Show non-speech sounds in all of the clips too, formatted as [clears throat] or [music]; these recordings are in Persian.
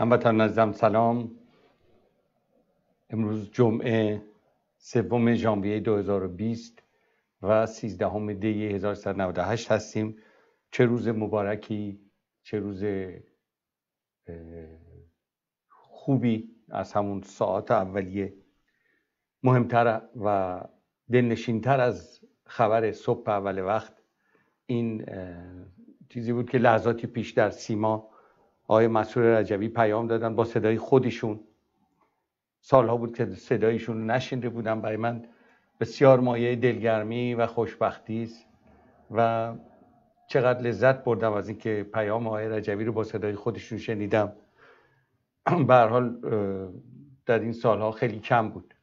هموطن نزدم سلام امروز جمعه سوم ژانویه 2020 و 13 دی 1398 هستیم چه روز مبارکی چه روز خوبی از همون ساعت اولیه مهمتر و دلنشینتر از خبر صبح اول وقت این چیزی بود که لحظاتی پیش در سیما آقای مسئول رجبی پیام دادن با صدای خودشون سالها بود که صدایشون رو نشینده بودم برای من بسیار مایه دلگرمی و خوشبختی است و چقدر لذت بردم از اینکه پیام آقای رجبی رو با صدای خودشون شنیدم به حال در این سالها خیلی کم بود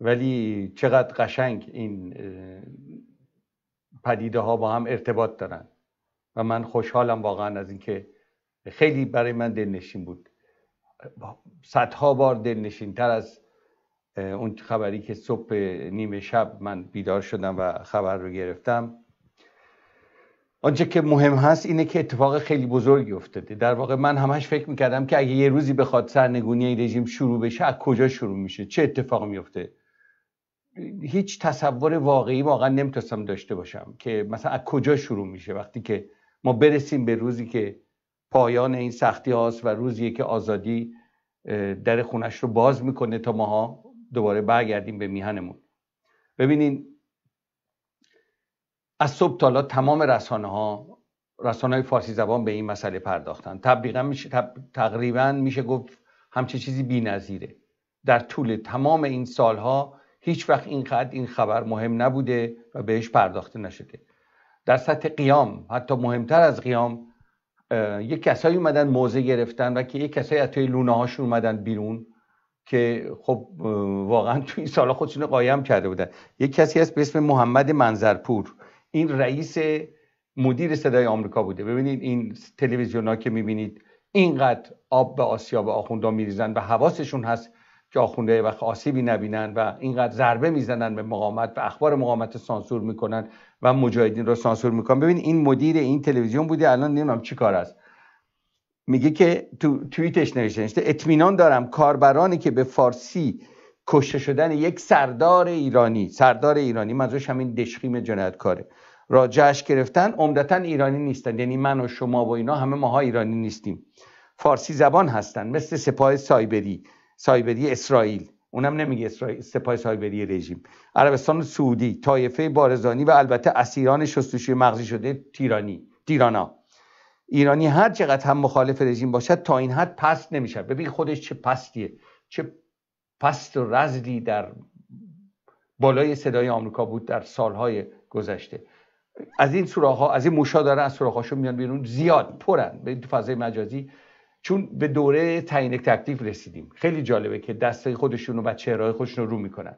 ولی چقدر قشنگ این پدیده ها با هم ارتباط دارن و من خوشحالم واقعا از اینکه خیلی برای من دلنشین بود صدها بار دلنشین تر از اون خبری که صبح نیمه شب من بیدار شدم و خبر رو گرفتم آنچه که مهم هست اینه که اتفاق خیلی بزرگی افتاده در واقع من همش فکر میکردم که اگه یه روزی بخواد سرنگونی این رژیم شروع بشه از کجا شروع میشه چه اتفاق میفته هیچ تصور واقعی واقعا نمیتونستم داشته باشم که مثلا از کجا شروع میشه وقتی که ما برسیم به روزی که پایان این سختی هاست و روزیه که آزادی در خونش رو باز میکنه تا ماها دوباره برگردیم به میهنمون ببینین از صبح تالا تمام رسانه ها رسانه های فارسی زبان به این مسئله پرداختن تقریبا میشه, تقریبا میشه گفت همچه چیزی بی در طول تمام این سالها هیچ وقت اینقدر این خبر مهم نبوده و بهش پرداخته نشده در سطح قیام حتی مهمتر از قیام یه کسایی اومدن موزه گرفتن و که یه کسایی از توی لونه هاش اومدن بیرون که خب واقعا تو این سالا خودشون قایم کرده بودن یه کسی هست به اسم محمد منظرپور این رئیس مدیر صدای آمریکا بوده ببینید این تلویزیون ها که میبینید اینقدر آب به آسیا به آخوندا میریزن و حواسشون هست که آخونده وقت آسیبی نبینن و اینقدر ضربه میزنن به مقامت و اخبار مقامت سانسور میکنن و مجاهدین را سانسور میکنم ببین این مدیر این تلویزیون بوده الان نمیدونم چی کار است میگه که تو توییتش نوشته اطمینان دارم کاربرانی که به فارسی کشته شدن یک سردار ایرانی سردار ایرانی منظورش همین دشخیم جنایتکاره را جشن گرفتن عمدتا ایرانی نیستن یعنی من و شما و اینا همه ماها ایرانی نیستیم فارسی زبان هستن مثل سپاه سایبری سایبری اسرائیل اونم نمیگه سپاه سایبری رژیم عربستان سعودی طایفه بارزانی و البته اسیران شستشوی مغزی شده تیرانی تیرانا ایرانی هر چقدر هم مخالف رژیم باشد تا این حد پست نمیشه ببین خودش چه پستیه چه پست و رزدی در بالای صدای آمریکا بود در سالهای گذشته از این سوراخ ها از این موشا دارن از سوراخ میان بیرون زیاد پرن به فضای مجازی چون به دوره تعیین تکلیف رسیدیم خیلی جالبه که دسته خودشون و چهرهای خودشون رو رو میکنن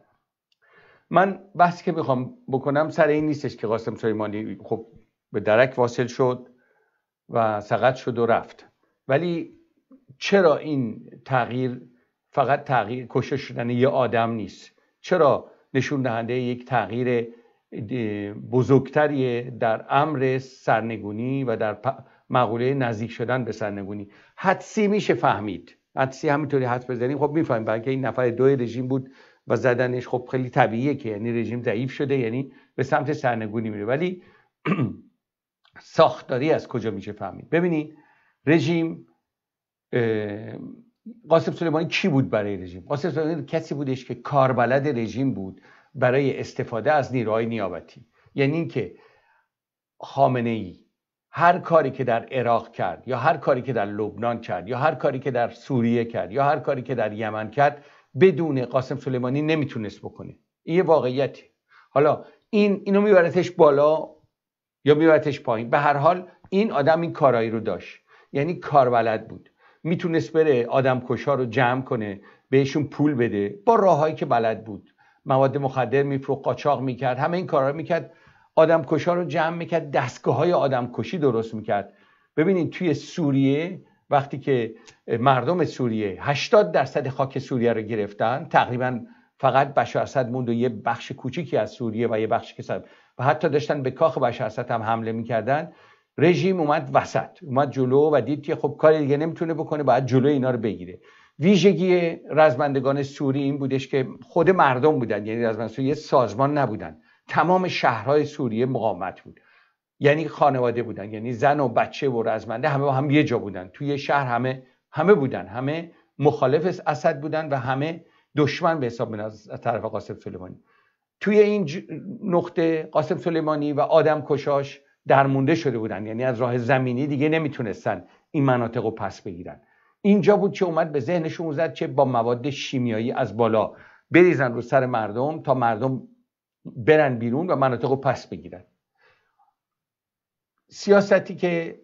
من بحثی که میخوام بکنم سر این نیستش که قاسم سلیمانی خب به درک واصل شد و سقط شد و رفت ولی چرا این تغییر فقط تغییر کشش شدن یه آدم نیست چرا نشون دهنده یک تغییر بزرگتری در امر سرنگونی و در مقوله نزدیک شدن به سرنگونی حدسی میشه فهمید حدسی همینطوری حد بزنیم خب میفهمیم برای این نفر دو رژیم بود و زدنش خب خیلی طبیعیه که یعنی رژیم ضعیف شده یعنی به سمت سرنگونی میره ولی [clears throat] ساختاری از کجا میشه فهمید ببینید رژیم قاسم سلیمانی کی بود برای رژیم قاسم سلیمانی کسی بودش که کاربلد رژیم بود برای استفاده از نیروهای نیابتی یعنی اینکه خامنه ای هر کاری که در عراق کرد یا هر کاری که در لبنان کرد یا هر کاری که در سوریه کرد یا هر کاری که در یمن کرد بدون قاسم سلیمانی نمیتونست بکنه این یه واقعیتی حالا این اینو میبرتش بالا یا میبرتش پایین به هر حال این آدم این کارایی رو داشت یعنی کار بلد بود میتونست بره آدم کشا رو جمع کنه بهشون پول بده با راههایی که بلد بود مواد مخدر میفروخت قاچاق میکرد همه این کارا میکرد آدمکشا رو جمع میکرد دستگاه های کشی درست میکرد ببینید توی سوریه وقتی که مردم سوریه 80 درصد خاک سوریه رو گرفتن تقریبا فقط بشار اسد موند و یه بخش کوچیکی از سوریه و یه بخشی که و حتی داشتن به کاخ بشار اسد هم حمله میکردن رژیم اومد وسط اومد جلو و دید که خب کاری دیگه نمیتونه بکنه باید جلو اینا رو بگیره ویژگی رزمندگان سوری این بودش که خود مردم بودن یعنی رزمندگان سوری سازمان نبودن تمام شهرهای سوریه مقاومت بود یعنی خانواده بودن یعنی زن و بچه و رزمنده همه با هم یه جا بودن توی شهر همه همه بودن همه مخالف اسد بودن و همه دشمن به حساب از طرف قاسم سلیمانی توی این نقطه قاسم سلیمانی و آدم کشاش درمونده شده بودن یعنی از راه زمینی دیگه نمیتونستن این مناطق رو پس بگیرن اینجا بود که اومد به ذهنشون زد که با مواد شیمیایی از بالا بریزن رو سر مردم تا مردم برن بیرون و مناطق رو پس بگیرن سیاستی که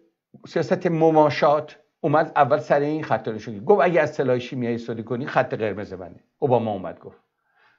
سیاست مماشات اومد اول سر این خط نشون گفت اگه از سلاح شیمیایی استفاده کنی خط قرمز منه اوباما اومد گفت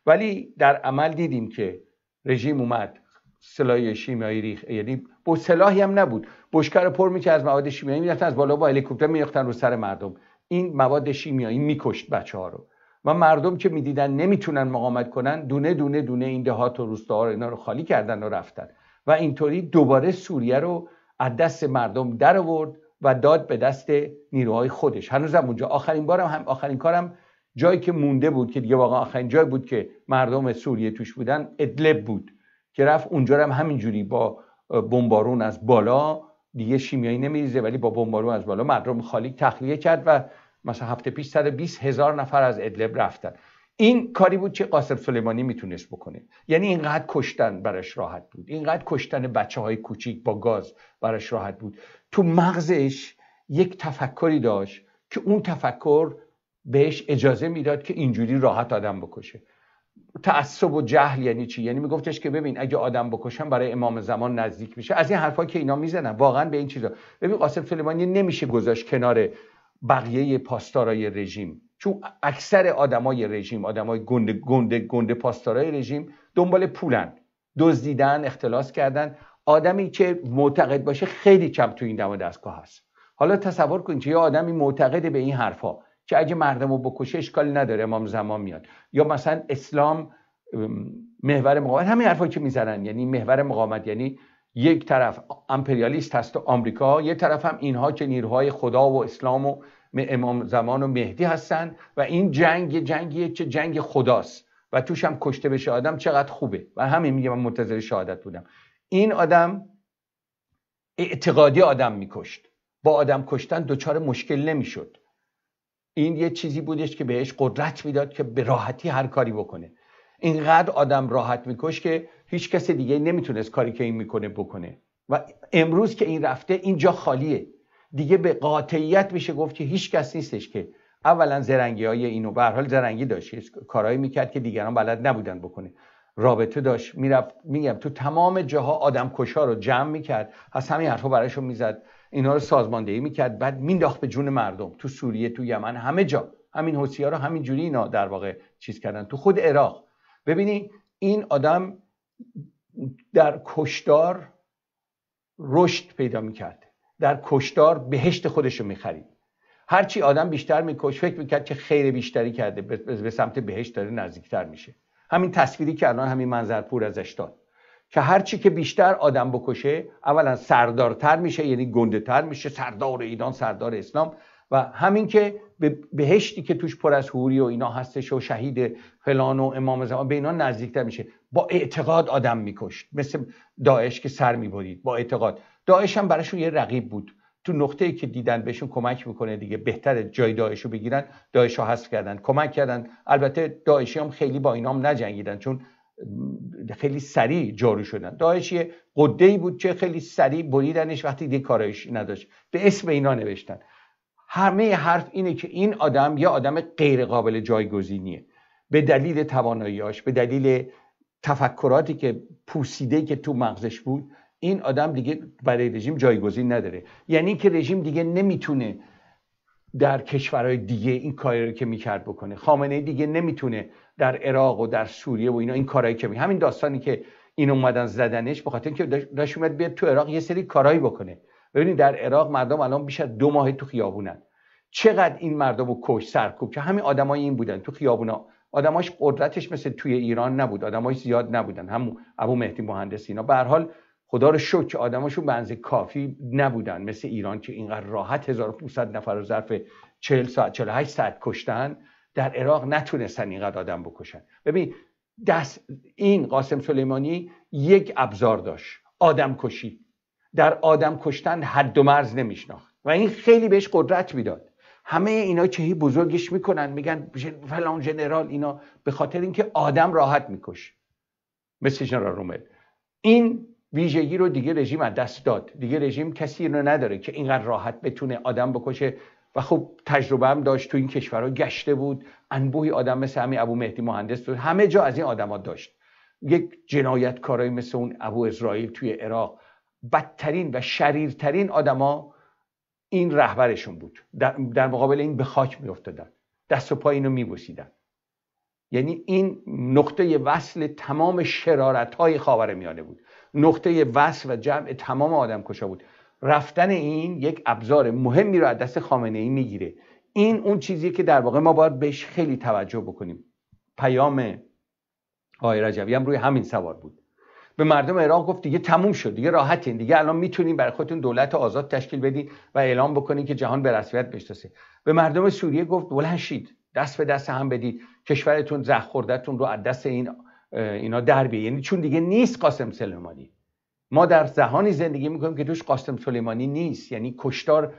ولی در عمل دیدیم که رژیم اومد سلاح شیمیایی ریخ یعنی با سلاحی هم نبود بشکر پر میکرد از مواد شیمیایی میرفتن از بالا با هلیکوپتر میریختن رو سر مردم این مواد شیمیایی میکشت بچه ها رو و مردم که میدیدن نمیتونن مقامت کنن دونه دونه دونه این دهات و روستاها رو رو خالی کردن و رفتن و اینطوری دوباره سوریه رو از دست مردم در آورد و داد به دست نیروهای خودش هنوزم اونجا آخرین بارم هم آخرین کارم جایی که مونده بود که دیگه واقعا آخرین جایی بود که مردم سوریه توش بودن ادلب بود که رفت اونجا هم همینجوری با بمبارون از بالا دیگه شیمیایی نمیریزه ولی با بمبارون از بالا مردم خالی تخلیه کرد و مثلا هفته پیش 120 هزار نفر از ادلب رفتن این کاری بود که قاسم سلیمانی میتونست بکنه یعنی اینقدر کشتن براش راحت بود اینقدر کشتن بچه های کوچیک با گاز براش راحت بود تو مغزش یک تفکری داشت که اون تفکر بهش اجازه میداد که اینجوری راحت آدم بکشه تعصب و جهل یعنی چی یعنی میگفتش که ببین اگه آدم بکشم برای امام زمان نزدیک میشه از این حرفا که اینا میزنن واقعا به این چیزا ببین قاسم سلیمانی نمیشه گذاشت کنار بقیه پاسدارای رژیم چون اکثر آدمای رژیم آدمای گنده گنده گنده پاسدارای رژیم دنبال پولن دزدیدن اختلاس کردن آدمی که معتقد باشه خیلی کم تو این دم دستگاه هست حالا تصور کنید که یه آدمی معتقد به این حرفا که اگه مردم رو بکشه اشکال نداره امام زمان میاد یا مثلا اسلام محور مقاومت همین حرفایی که میزنن یعنی محور مقاومت یعنی یک طرف امپریالیست هست و آمریکا یک طرف هم اینها که نیروهای خدا و اسلام و امام زمان و مهدی هستند و این جنگ جنگیه که جنگ خداست و توش هم کشته بشه آدم چقدر خوبه و همین میگه من منتظر شهادت بودم این آدم اعتقادی آدم میکشت با آدم کشتن دچار مشکل نمیشد این یه چیزی بودش که بهش قدرت میداد که به راحتی هر کاری بکنه اینقدر آدم راحت میکش که هیچ کس دیگه نمیتونست کاری که این میکنه بکنه و امروز که این رفته این جا خالیه دیگه به قاطعیت میشه گفت که هیچ کس نیستش که اولا زرنگی های اینو به حال زرنگی داشت کارهایی میکرد که دیگران بلد نبودن بکنه رابطه داشت میرفت میگم تو تمام جاها آدم کشا رو جمع میکرد از همین حرفا براشو میزد اینا رو سازماندهی میکرد بعد مینداخت به جون مردم تو سوریه تو یمن همه جا همین حسیا رو همین جوری اینا در واقع چیز کردن تو خود عراق ببینی این آدم در کشدار رشد پیدا میکرد در کشدار بهشت خودش رو میخرید هرچی آدم بیشتر میکش فکر میکرد که خیر بیشتری کرده به سمت بهشت داره نزدیکتر میشه همین تصویری که الان همین منظرپور ازش داد که هرچی که بیشتر آدم بکشه اولا سردارتر میشه یعنی گندهتر میشه سردار ایران سردار اسلام و همین که به بهشتی که توش پر از حوری و اینا هستش و شهید فلان و امام زمان به اینا نزدیکتر میشه با اعتقاد آدم میکشت مثل داعش که سر میبرید با اعتقاد داعش هم براشون یه رقیب بود تو نقطه ای که دیدن بهشون کمک میکنه دیگه بهتر جای داعش رو بگیرن داعش رو حذف کردن کمک کردن البته داعشی هم خیلی با اینام نجنگیدن چون خیلی سریع جارو شدن داعش یه بود که خیلی سریع بریدنش وقتی دیگه کارایش نداشت به اسم اینا نوشتن همه حرف اینه که این آدم یه آدم غیر قابل جایگزینیه به دلیل تواناییاش به دلیل تفکراتی که پوسیده که تو مغزش بود این آدم دیگه برای رژیم جایگزین نداره یعنی که رژیم دیگه نمیتونه در کشورهای دیگه این کاری رو که میکرد بکنه خامنه دیگه نمیتونه در عراق و در سوریه و اینا این کارهایی که می همین داستانی که این اومدن زدنش بخاطر اینکه داشت اومد بیاد تو عراق یه سری کارایی بکنه ببینید در عراق مردم الان بیش از دو ماه تو خیابونن چقدر این مردم رو کش سرکوب که همین آدمای این بودن تو خیابونا آدماش قدرتش مثل توی ایران نبود آدماش زیاد نبودن هم ابو مهدی مهندس اینا به حال خدا رو شکر که آدماشون بنز کافی نبودن مثل ایران که اینقدر راحت 1500 نفر رو ظرف 40 ساعت 48 ساعت کشتن در عراق نتونستن اینقدر آدم بکشن ببین دست این قاسم سلیمانی یک ابزار داشت آدم کشید. در آدم کشتن حد و مرز نمیشناخت و این خیلی بهش قدرت میداد همه اینا چهی بزرگش میکنن میگن فلان جنرال اینا به خاطر اینکه آدم راحت میکش مثل جنرال رومل این ویژگی رو دیگه رژیم از دست داد دیگه رژیم کسی رو نداره که اینقدر راحت بتونه آدم بکشه و خب تجربه هم داشت تو این کشورها گشته بود انبوهی آدم مثل همی ابو مهدی مهندس همه جا از این آدما داشت یک جنایتکارایی مثل اون ابو اسرائیل توی عراق بدترین و شریرترین آدما این رهبرشون بود در, مقابل این به خاک میافتادن دست و پا اینو میبوسیدن یعنی این نقطه وصل تمام شرارت های خاور میانه بود نقطه وصل و جمع تمام آدم کشا بود رفتن این یک ابزار مهمی رو از دست خامنه ای میگیره این اون چیزی که در واقع ما باید بهش خیلی توجه بکنیم پیام آقای رجبی هم روی همین سوار بود به مردم عراق گفت دیگه تموم شد دیگه راحتین دیگه الان میتونین برای خودتون دولت آزاد تشکیل بدین و اعلام بکنین که جهان به رسمیت بشناسه به مردم سوریه گفت بلند شید دست به دست هم بدید کشورتون زخخوردتون رو از دست این اینا در بیه. یعنی چون دیگه نیست قاسم سلیمانی ما در زهانی زندگی میکنیم که توش قاسم سلیمانی نیست یعنی کشتار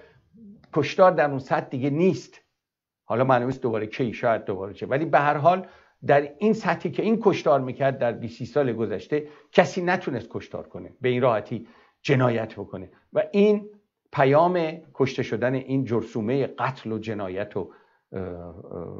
کشتار در اون سطح دیگه نیست حالا معلومه دوباره کی شاید دوباره چه ولی به هر حال در این سطحی که این کشتار میکرد در 20 سال گذشته کسی نتونست کشتار کنه به این راحتی جنایت بکنه و این پیام کشته شدن این جرسومه قتل و جنایت و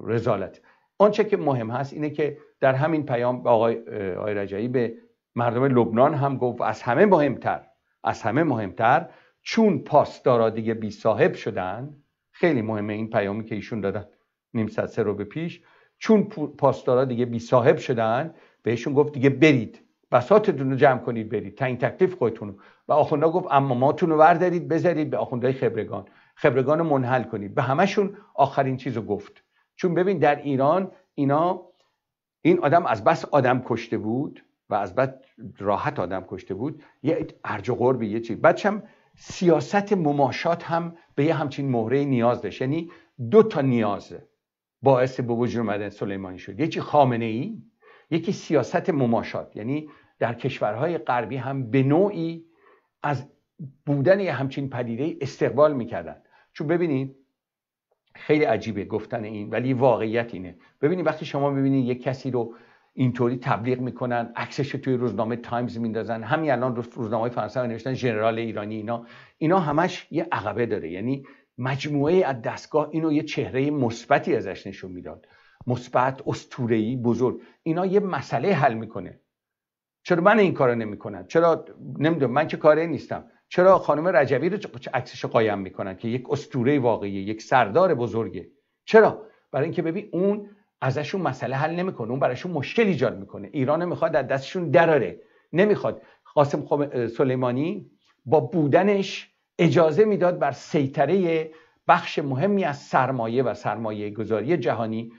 رزالت آنچه که مهم هست اینه که در همین پیام آقای, آقای رجعی به مردم لبنان هم گفت از همه مهمتر از همه مهمتر چون پاسدارا دیگه بی صاحب شدن خیلی مهمه این پیامی که ایشون دادن نیم ست رو به پیش چون پاسدارا دیگه بی صاحب شدن بهشون گفت دیگه برید بساتتون رو جمع کنید برید تنگ تکلیف خودتون رو و آخوندا گفت اما ماتون رو وردارید بذارید به آخوندهای خبرگان خبرگان رو منحل کنید به همشون آخرین چیز رو گفت چون ببین در ایران اینا این آدم از بس آدم کشته بود و از بس راحت آدم کشته بود یه ارج و قرب یه چیز بچم سیاست مماشات هم به یه همچین مهره نیاز داشت یعنی دو تا نیازه باعث به وجود اومدن سلیمانی شد یکی خامنه ای یکی سیاست مماشات یعنی در کشورهای غربی هم به نوعی از بودن یه همچین پدیده استقبال میکردن چون ببینید خیلی عجیبه گفتن این ولی واقعیت اینه ببینید وقتی شما ببینید یک کسی رو اینطوری تبلیغ میکنن عکسش توی روزنامه تایمز میندازن همین الان روزنامه فرانسه نوشتن ژنرال ایرانی اینا اینا همش یه عقبه داره یعنی مجموعه از دستگاه اینو یه چهره مثبتی ازش نشون میداد مثبت استورهی بزرگ اینا یه مسئله حل میکنه چرا من این کارو نمیکنم چرا نمیدونم من که کاره نیستم چرا خانم رجوی رو عکسش قایم میکنن که یک استوره واقعی یک سردار بزرگه چرا برای اینکه ببین اون ازشون مسئله حل نمیکنه اون براشون مشکل ایجاد میکنه ایران میخواد از دستشون دراره نمیخواد قاسم سلیمانی با بودنش اجازه میداد بر سیطره بخش مهمی از سرمایه و سرمایه گذاری جهانی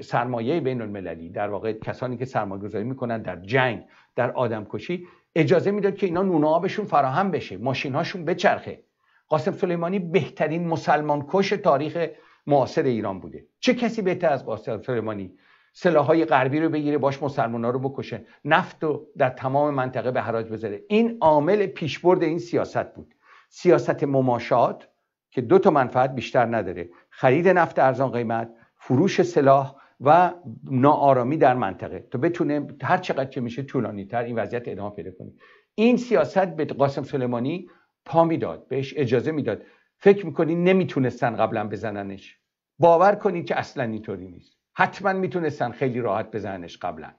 سرمایه بین المللی در واقع کسانی که سرمایه گذاری میکنن در جنگ در آدمکشی اجازه میداد که اینا نون فراهم بشه ماشین هاشون بچرخه قاسم سلیمانی بهترین مسلمان کش تاریخ معاصر ایران بوده چه کسی بهتر از قاسم سلیمانی سلاحهای غربی رو بگیره باش مسلمان ها رو بکشه نفت رو در تمام منطقه به حراج بذاره این عامل پیشبرد این سیاست بود سیاست مماشات که دو تا منفعت بیشتر نداره خرید نفت ارزان قیمت فروش سلاح و ناآرامی در منطقه تا بتونه هر چقدر که میشه طولانی تر این وضعیت ادامه پیدا کنه این سیاست به قاسم سلیمانی پا میداد بهش اجازه میداد فکر میکنی نمیتونستن قبلا بزننش باور کنید که اصلا اینطوری نیست حتما میتونستن خیلی راحت بزننش قبلا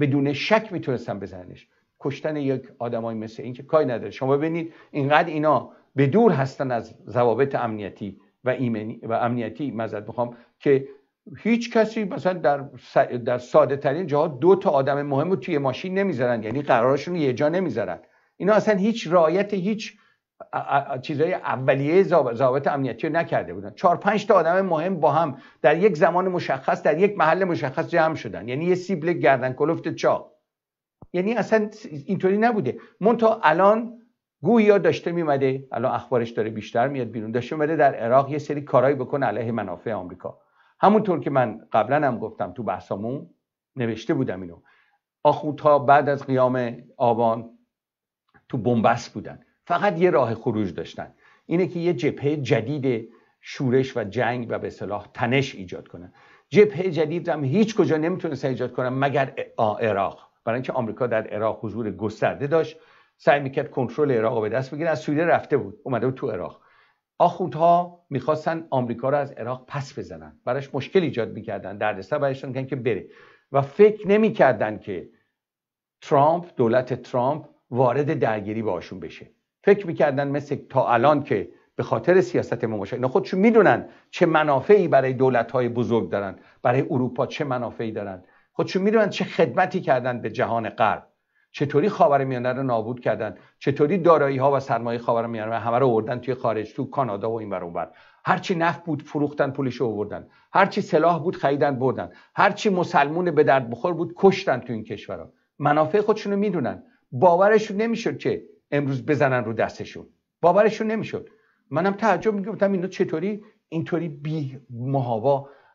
بدون شک میتونستن بزننش کشتن یک آدمای مثل این که کاری نداره شما ببینید اینقدر اینا به دور هستن از ضوابط امنیتی و, ایمنی و امنیتی مزد بخوام که هیچ کسی مثلا در, در ساده ترین جاها دو تا آدم مهم رو توی ماشین نمیذارن یعنی قرارشون یه جا نمیذارن اینا اصلا هیچ رایت هیچ چیزای اولیه ضوابط امنیتی رو نکرده بودن چهار پنج تا آدم مهم با هم در یک زمان مشخص در یک محل مشخص جمع شدن یعنی یه سیبل گردن کلفت چاق یعنی اصلا اینطوری نبوده تا الان گویا داشته میمده الان اخبارش داره بیشتر میاد بیرون داشته میمده در عراق یه سری کارایی بکنه علیه منافع آمریکا همونطور که من قبلا هم گفتم تو بحثامون نوشته بودم اینو ها بعد از قیام آبان تو بنبست بودن فقط یه راه خروج داشتن اینه که یه جبهه جدید شورش و جنگ و به صلاح تنش ایجاد کنن جبهه جدید هم هیچ کجا نمیتونست ایجاد کنن مگر عراق برای اینکه آمریکا در عراق حضور گسترده داشت سعی میکرد کنترل عراق به دست بگیره از سوریه رفته بود اومده بود تو عراق آخوندها میخواستن آمریکا رو از عراق پس بزنن براش مشکل ایجاد میکردن دردسر برایشون میکردن که بره و فکر نمیکردن که ترامپ دولت ترامپ وارد درگیری باشون بشه فکر میکردن مثل تا الان که به خاطر سیاست مماشا اینا خودشون میدونن چه منافعی برای دولت های بزرگ دارن برای اروپا چه منافعی دارن خودشون خب میدونن چه خدمتی کردن به جهان غرب چطوری خاورمیانه رو نابود کردن چطوری دارایی ها و سرمایه خاورمیانه همه رو آوردن توی خارج تو کانادا و این بر هرچی نفت بود فروختن پولش آوردن هرچی سلاح بود خریدن بردن هرچی مسلمون به درد بخور بود کشتن تو این کشورها منافع خودشونو میدونن باورشون نمیشد که امروز بزنن رو دستشون باورشون نمیشد منم تعجب میگفتم اینا چطوری اینطوری بی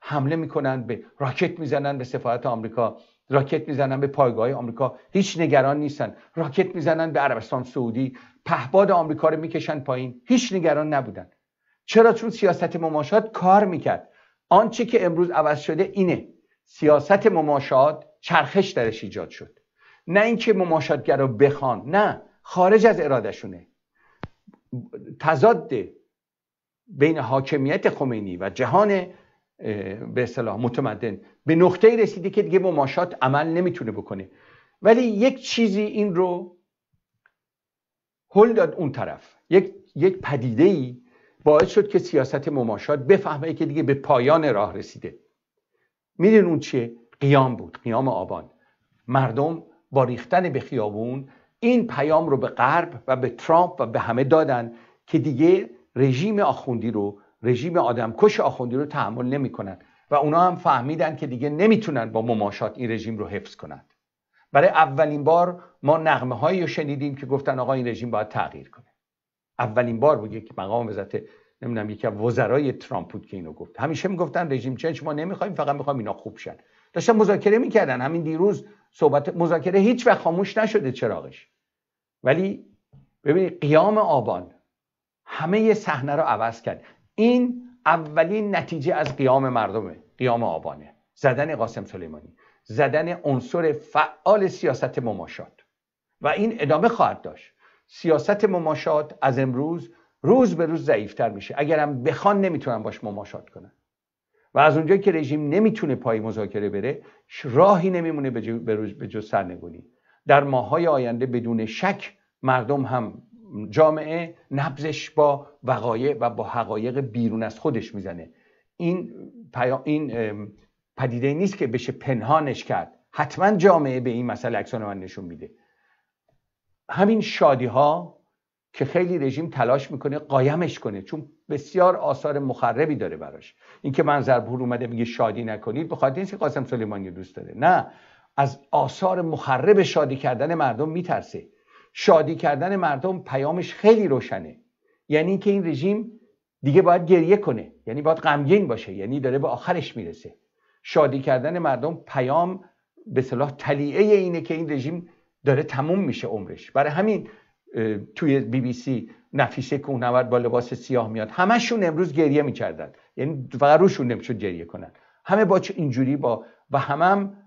حمله میکنن به راکت میزنن به سفارت آمریکا راکت میزنن به پایگاه آمریکا هیچ نگران نیستن راکت میزنن به عربستان سعودی پهباد آمریکا رو میکشن پایین هیچ نگران نبودن چرا چون سیاست مماشات کار میکرد آنچه که امروز عوض شده اینه سیاست مماشات چرخش درش ایجاد شد نه اینکه مماشاتگر رو بخوان نه خارج از ارادشونه تضاد بین حاکمیت خمینی و جهان به اصطلاح متمدن به نقطه رسیده که دیگه با عمل نمیتونه بکنه ولی یک چیزی این رو هل داد اون طرف یک, یک پدیده ای باعث شد که سیاست مماشات بفهمه که دیگه به پایان راه رسیده میدین اون چیه؟ قیام بود قیام آبان مردم با ریختن به خیابون این پیام رو به غرب و به ترامپ و به همه دادن که دیگه رژیم آخوندی رو رژیم کش آخوندی رو تحمل کنند و اونا هم فهمیدن که دیگه نمیتونن با مماشات این رژیم رو حفظ کنند برای اولین بار ما نغمه هایی رو شنیدیم که گفتن آقا این رژیم باید تغییر کنه اولین بار بود یک مقام وزارت نمیدونم یکی از وزرای ترامپ بود که اینو گفت همیشه میگفتن رژیم چنج ما نمیخوایم فقط میخوایم اینا خوب شن داشتن مذاکره میکردن همین دیروز صحبت مذاکره هیچ وقت خاموش نشده چراغش ولی ببینید قیام آبان همه صحنه رو عوض کرد این اولین نتیجه از قیام مردمه قیام آبانه زدن قاسم سلیمانی زدن عنصر فعال سیاست مماشات و این ادامه خواهد داشت سیاست مماشات از امروز روز به روز ضعیفتر میشه اگرم بخوان نمیتونن باش مماشات کنن و از اونجایی که رژیم نمیتونه پای مذاکره بره راهی نمیمونه به جز سرنگونی در ماهای آینده بدون شک مردم هم جامعه نبزش با وقایع و با حقایق بیرون از خودش میزنه این, این پدیده نیست که بشه پنهانش کرد حتما جامعه به این مسئله اکسان من نشون میده همین شادی ها که خیلی رژیم تلاش میکنه قایمش کنه چون بسیار آثار مخربی داره براش اینکه منظرپور اومده میگه شادی نکنید به خاطر که قاسم سلیمانی دوست داره نه از آثار مخرب شادی کردن مردم میترسه شادی کردن مردم پیامش خیلی روشنه یعنی اینکه این رژیم دیگه باید گریه کنه یعنی باید غمگین باشه یعنی داره به آخرش میرسه شادی کردن مردم پیام به صلاح تلیعه اینه که این رژیم داره تموم میشه عمرش برای همین توی بی بی سی نفیسه کوهنورد با لباس سیاه میاد همشون امروز گریه میکردن یعنی فقط روشون نمیشد گریه کنن همه با اینجوری با و هم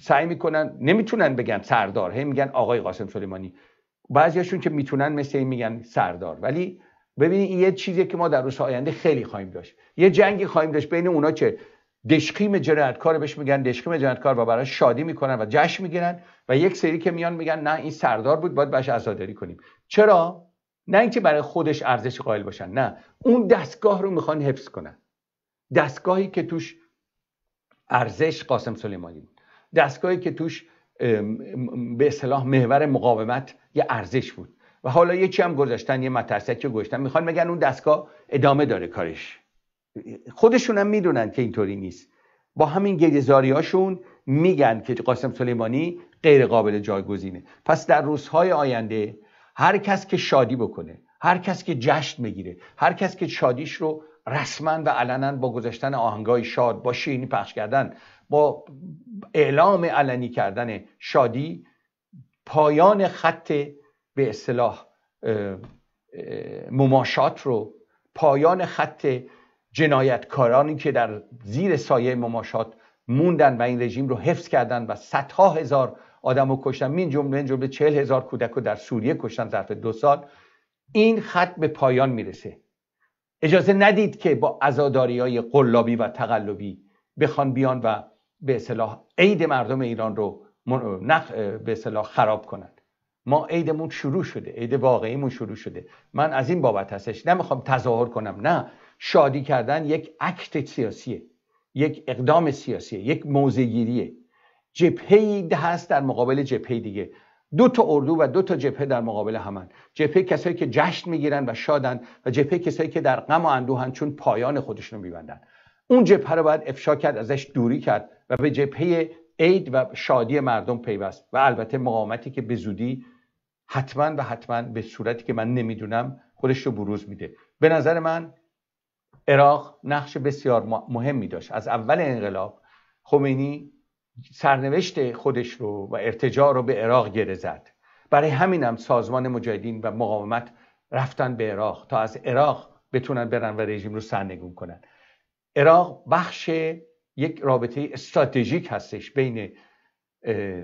سعی میکنن نمیتونن بگن سردار هی میگن آقای قاسم سلیمانی بعضیشون که میتونن مثل این میگن سردار ولی ببینید یه چیزی که ما در روز آینده خیلی خواهیم داشت یه جنگی خواهیم داشت بین اونا که دشقیم جنایتکار بهش میگن دشقیم جنایتکار و برای شادی میکنن و جشن میگیرن و یک سری که میان میگن نه این سردار بود باید بهش عزاداری کنیم چرا نه اینکه برای خودش ارزش قائل باشن نه اون دستگاه رو میخوان حفظ کنن دستگاهی که توش ارزش قاسم سلیمانی دستگاهی که توش به اصطلاح محور مقاومت یه ارزش بود و حالا یه چی هم گذاشتن یه مترسک گذاشتن میخوان بگن اون دستگاه ادامه داره کارش خودشون هم میدونن که اینطوری نیست با همین گریزاری هاشون میگن که قاسم سلیمانی غیر قابل جایگزینه پس در روزهای آینده هر کس که شادی بکنه هر کس که جشن بگیره هر کس که شادیش رو رسما و علنا با گذاشتن آهنگای شاد با شیرینی پخش کردن با اعلام علنی کردن شادی پایان خط به اصطلاح مماشات رو پایان خط جنایتکارانی که در زیر سایه مماشات موندن و این رژیم رو حفظ کردن و صدها هزار آدم رو کشتن من جمله جمله چهل هزار کودک رو در سوریه کشتن ظرف دو سال این خط به پایان میرسه اجازه ندید که با ازاداری های قلابی و تقلبی بخوان بیان و به اصطلاح عید مردم ایران رو نخ... به اصطلاح خراب کنند. ما عیدمون شروع شده عید واقعیمون شروع شده من از این بابت هستش نمیخوام تظاهر کنم نه شادی کردن یک اکت سیاسیه یک اقدام سیاسیه یک موزگیریه جبهه هست در مقابل جبهه دیگه دو تا اردو و دو تا جبهه در مقابل همن جبهه کسایی که جشن میگیرن و شادن و جبهه کسایی که در غم و اندوهن چون پایان خودشون میبندن اون جبهه رو باید افشا کرد ازش دوری کرد و به جبهه عید و شادی مردم پیوست و البته مقاومتی که به زودی حتما و حتما به صورتی که من نمیدونم خودش رو بروز میده به نظر من عراق نقش بسیار مهمی داشت از اول انقلاب خمینی سرنوشت خودش رو و ارتجاع رو به عراق گره زد برای همینم سازمان مجاهدین و مقاومت رفتن به عراق تا از عراق بتونن برن و رژیم رو سرنگون کنن عراق بخش یک رابطه استراتژیک هستش بین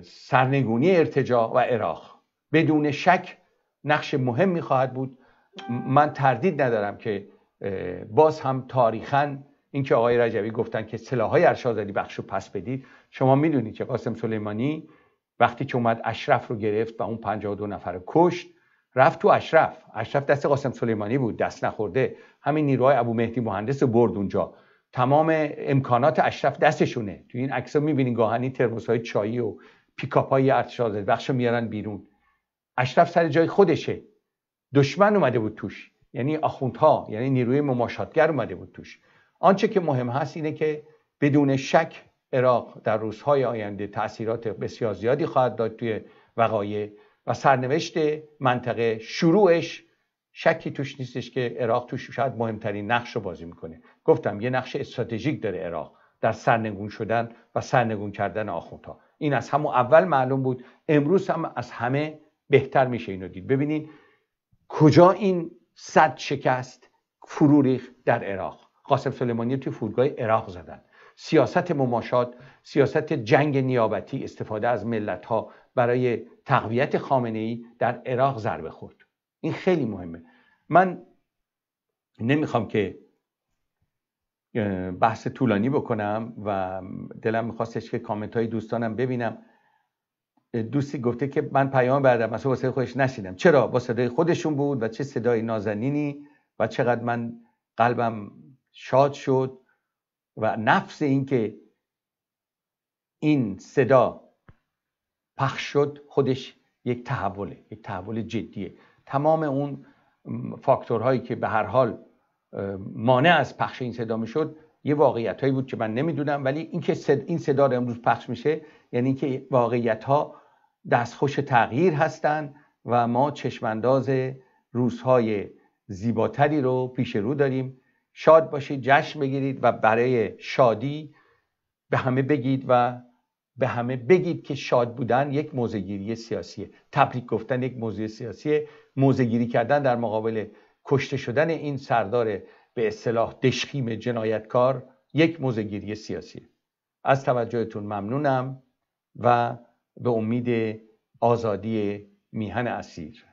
سرنگونی ارتجاع و عراق بدون شک نقش مهمی خواهد بود من تردید ندارم که باز هم تاریخا اینکه آقای رجوی گفتن که سلاحهای ارشازدی بخش رو پس بدید شما میدونید که قاسم سلیمانی وقتی که اومد اشرف رو گرفت و اون 52 نفر رو کشت رفت تو اشرف اشرف دست قاسم سلیمانی بود دست نخورده همین نیروهای ابو مهدی مهندس برد اونجا تمام امکانات اشرف دستشونه تو این عکس ها میبینین گاهنی ترموس های چایی و پیکاپ های ارتشاد بخش میارن بیرون اشرف سر جای خودشه دشمن اومده بود توش یعنی آخوندها یعنی نیروی مماشاتگر اومده بود توش آنچه که مهم هست اینه که بدون شک عراق در روزهای آینده تاثیرات بسیار زیادی خواهد داد توی وقایع و سرنوشت منطقه شروعش شکی توش نیستش که عراق توش شاید مهمترین نقش رو بازی میکنه گفتم یه نقش استراتژیک داره عراق در سرنگون شدن و سرنگون کردن آخوندها این از همون اول معلوم بود امروز هم از همه بهتر میشه اینو دید ببینین کجا این صد شکست فروریخ در عراق قاسم سلیمانی توی فرودگاه عراق زدن سیاست مماشات سیاست جنگ نیابتی استفاده از ملت ها برای تقویت خامنه ای در عراق ضربه خورد این خیلی مهمه من نمیخوام که بحث طولانی بکنم و دلم میخواستش که کامنت های دوستانم ببینم دوستی گفته که من پیام بردم مثلا صدای خودش نشیدم چرا با صدای خودشون بود و چه صدای نازنینی و چقدر من قلبم شاد شد و نفس این که این صدا پخش شد خودش یک تحوله یک تحول جدیه تمام اون فاکتورهایی که به هر حال مانع از پخش این صدا میشد یه واقعیت هایی بود که من نمیدونم ولی اینکه صد... این صدا رو امروز پخش میشه یعنی که واقعیت ها دستخوش تغییر هستند و ما چشمانداز روزهای زیباتری رو پیش رو داریم شاد باشید جشن بگیرید و برای شادی به همه بگید و به همه بگید که شاد بودن یک موزگیری سیاسیه تبریک گفتن یک موضوع سیاسیه موزگیری کردن در مقابل کشته شدن این سردار به اصطلاح دشخیم جنایتکار یک موزگیری سیاسی از توجهتون ممنونم و به امید آزادی میهن اسیر